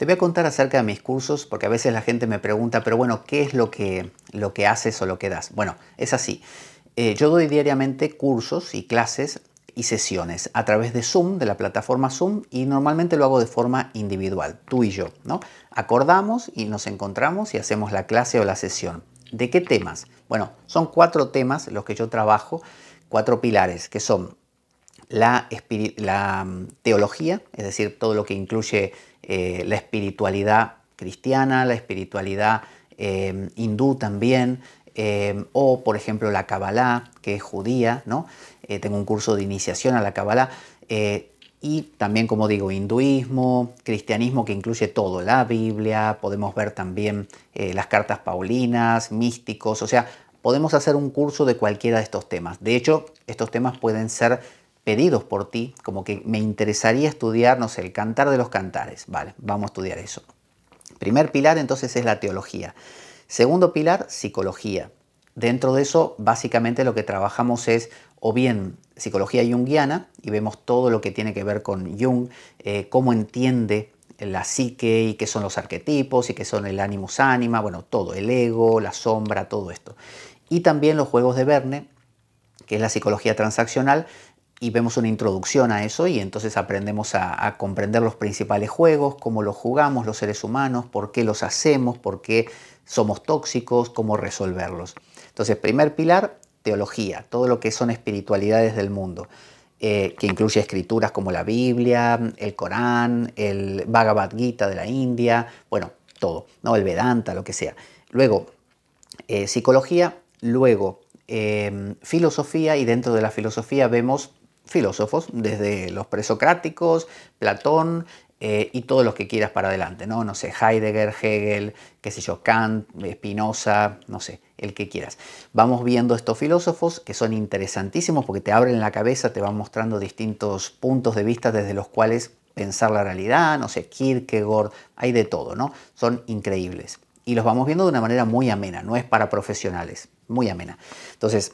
Te voy a contar acerca de mis cursos porque a veces la gente me pregunta, pero bueno, ¿qué es lo que, lo que haces o lo que das? Bueno, es así. Eh, yo doy diariamente cursos y clases y sesiones a través de Zoom, de la plataforma Zoom, y normalmente lo hago de forma individual, tú y yo, ¿no? Acordamos y nos encontramos y hacemos la clase o la sesión. ¿De qué temas? Bueno, son cuatro temas los que yo trabajo, cuatro pilares, que son la, mm, teología, es decir, todo lo que incluye eh, la espiritualidad cristiana, la espiritualidad eh, hindú también, eh, o por ejemplo la Kabbalah, que es judía, ¿no? tengo un curso de iniciación a la Kabbalah, y también, como digo, hinduismo, cristianismo que incluye todo, la Biblia, podemos ver también las cartas paulinas, místicos, o sea, podemos hacer un curso de cualquiera de estos temas. De hecho, estos temas pueden ser pedidos por ti, como que me interesaría estudiar, el cantar de los cantares. Vale, vamos a estudiar eso. Primer pilar entonces es la teología. Segundo pilar, psicología. Dentro de eso, básicamente lo que trabajamos es o bien psicología junguiana y vemos todo lo que tiene que ver con Jung, eh, cómo entiende la psique y qué son los arquetipos y qué son el animus anima, bueno, todo, el ego, la sombra, todo esto. Y también los juegos de Verne, que es la psicología transaccional, y vemos una introducción a eso y entonces aprendemos a, comprender los principales juegos, cómo los jugamos los seres humanos, por qué los hacemos, por qué somos tóxicos, cómo resolverlos. Entonces, primer pilar, teología, todo lo que son espiritualidades del mundo, eh, que incluye escrituras como la Biblia, el Corán, el Bhagavad Gita de la India, bueno, todo, ¿no? el Vedanta, lo que sea. Luego, eh, psicología, luego, eh, filosofía y dentro de la filosofía vemos filósofos, desde los presocráticos, Platón eh, y todos los que quieras para adelante, ¿no? No sé, Heidegger, Hegel, qué sé yo, Kant, Spinoza, no sé, el que quieras. Vamos viendo estos filósofos que son interesantísimos porque te abren la cabeza, te van mostrando distintos puntos de vista desde los cuales pensar la realidad, no sé, Kierkegaard, hay de todo, ¿no? Son increíbles. Y los vamos viendo de una manera muy amena, no es para profesionales, muy amena. Entonces,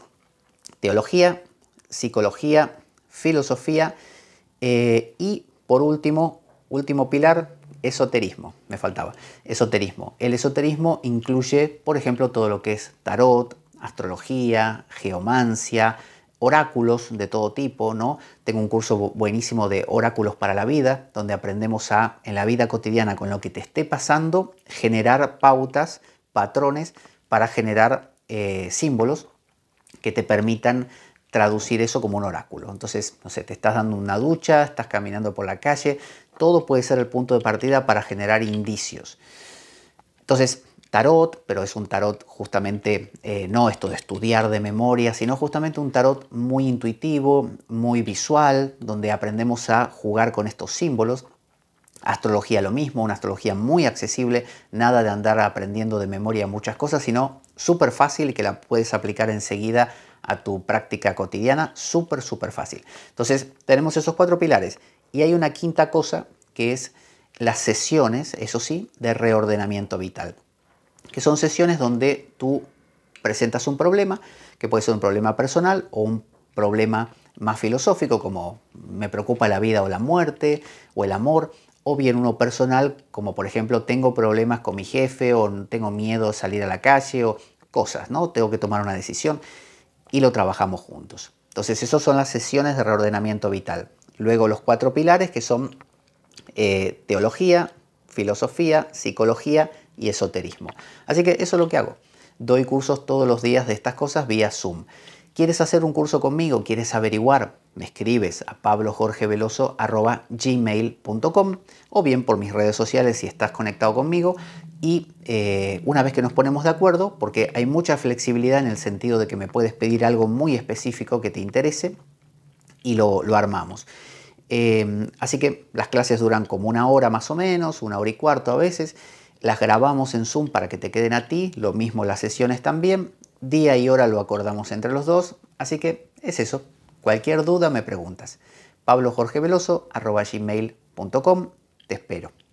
teología, psicología, filosofía eh, y por último, último pilar, esoterismo, me faltaba, esoterismo. El esoterismo incluye, por ejemplo, todo lo que es tarot, astrología, geomancia, oráculos de todo tipo, ¿no? Tengo un curso buenísimo de oráculos para la vida, donde aprendemos a, en la vida cotidiana, con lo que te esté pasando, generar pautas, patrones para generar eh, símbolos que te permitan traducir eso como un oráculo. Entonces, no sé, te estás dando una ducha, estás caminando por la calle, todo puede ser el punto de partida para generar indicios. Entonces, tarot, pero es un tarot justamente, eh, no esto de estudiar de memoria, sino justamente un tarot muy intuitivo, muy visual, donde aprendemos a jugar con estos símbolos. Astrología lo mismo, una astrología muy accesible, nada de andar aprendiendo de memoria muchas cosas, sino súper fácil y que la puedes aplicar enseguida a tu práctica cotidiana, súper, súper fácil. Entonces, tenemos esos cuatro pilares. Y hay una quinta cosa que es las sesiones, eso sí, de reordenamiento vital, que son sesiones donde tú presentas un problema, que puede ser un problema personal o un problema más filosófico, como me preocupa la vida o la muerte o el amor, o bien uno personal, como por ejemplo tengo problemas con mi jefe o tengo miedo de salir a la calle o cosas, ¿no? Tengo que tomar una decisión y lo trabajamos juntos. Entonces, esas son las sesiones de reordenamiento vital. Luego los cuatro pilares que son eh, teología, filosofía, psicología y esoterismo. Así que eso es lo que hago. Doy cursos todos los días de estas cosas vía Zoom. ¿Quieres hacer un curso conmigo? ¿Quieres averiguar? Me escribes a pablojorgeveloso.gmail.com o bien por mis redes sociales si estás conectado conmigo y eh, una vez que nos ponemos de acuerdo, porque hay mucha flexibilidad en el sentido de que me puedes pedir algo muy específico que te interese y lo, lo armamos. Em, así que las clases duran como una hora más o menos, una hora y cuarto a veces. Las grabamos en Zoom para que te queden a ti, lo mismo las sesiones también. Día y hora lo acordamos entre los dos, así que es eso. Cualquier duda me preguntas. Pablo Jorge Veloso, gmail.com. Te espero.